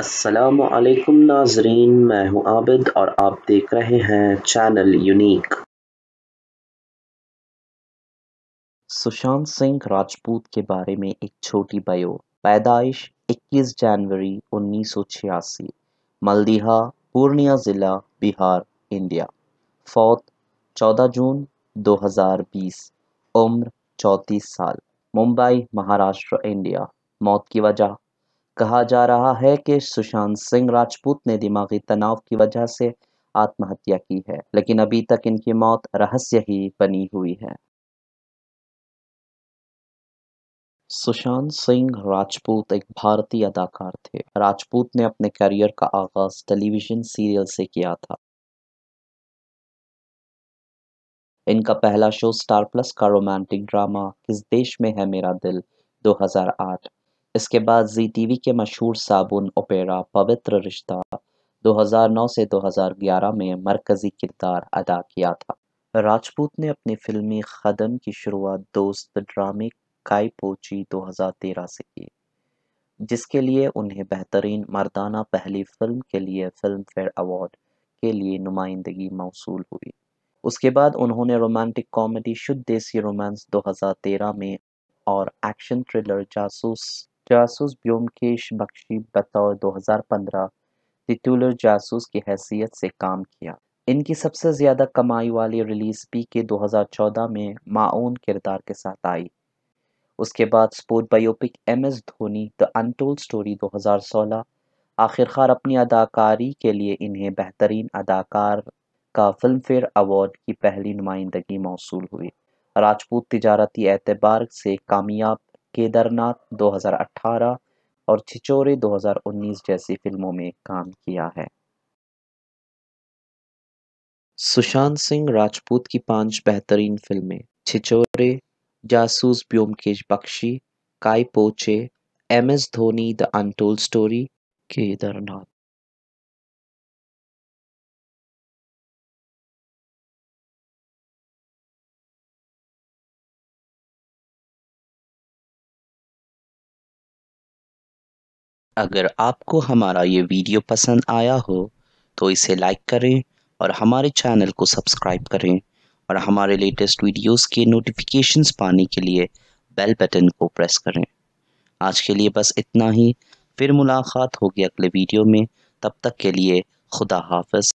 असलकुम नाजरीन मैं हूं आबिद और आप देख रहे हैं चैनल यूनिक सुशांत सिंह राजपूत के बारे में एक छोटी बयो पैदाइश 21 जनवरी 1986 मलदीहा पूर्णिया ज़िला बिहार इंडिया फौत 14 जून 2020 उम्र 34 साल मुंबई महाराष्ट्र इंडिया मौत की वजह कहा जा रहा है कि सुशांत सिंह राजपूत ने दिमागी तनाव की वजह से आत्महत्या की है लेकिन अभी तक इनकी मौत रहस्य ही बनी हुई है सुशांत सिंह राजपूत एक भारतीय अदाकार थे राजपूत ने अपने करियर का आगाज टेलीविजन सीरियल से किया था इनका पहला शो स्टार प्लस का रोमांटिक ड्रामा किस देश में है मेरा दिल 2008 इसके बाद जी टीवी के मशहूर साबुन ओपेरा पवित्र रिश्ता 2009 से 2011 में मरकजी किरदार अदा किया था राजपूत ने अपनी फिल्मी कदम की शुरुआत दोस्त ड्रामे काईपोची 2013 से की जिसके लिए उन्हें बेहतरीन मर्दाना पहली फिल्म के लिए फिल्म फेयर अवार्ड के लिए नुमाइंदगी मौसू हुई उसके बाद उन्होंने रोमांटिक कॉमेडी शुद्ध देसी रोमांस 2013 में और एक्शन थ्रिलर जासूस जासूस ब्योमकेश बख्शी बतौर 2015 टिटुलर जासूस की हैसियत से काम किया इनकी सबसे ज़्यादा कमाई वाली रिलीज़ पी के 2014 में माउन किरदार के साथ आई उसके बाद sport biopic M S Dhoni the untold story 2016 आखिरकार अपनी अदाकारी के लिए इन्हें बेहतरीन अदाकार का फिल्मफेयर अवार्ड की पहली नुमाइंदगी मौसू हुई राजपूत तजारती एतबार से कामयाब केदारनाथ 2018 और छिचोरे 2019 जैसी फिल्मों में काम किया है सुशांत सिंह राजपूत की पांच बेहतरीन फिल्में छिचोरे जासूस Byomkesh Bakshi Kai Poche M S Dhoni the untold story Kedarnath अगर आपको हमारा ये वीडियो पसंद आया हो तो इसे लाइक करें और हमारे चैनल को सब्सक्राइब करें और हमारे लेटेस्ट वीडियोस के नोटिफिकेशंस पाने के लिए बेल बटन को प्रेस करें आज के लिए बस इतना ही फिर मुलाकात होगी अगले वीडियो में तब तक के लिए खुदा हाफज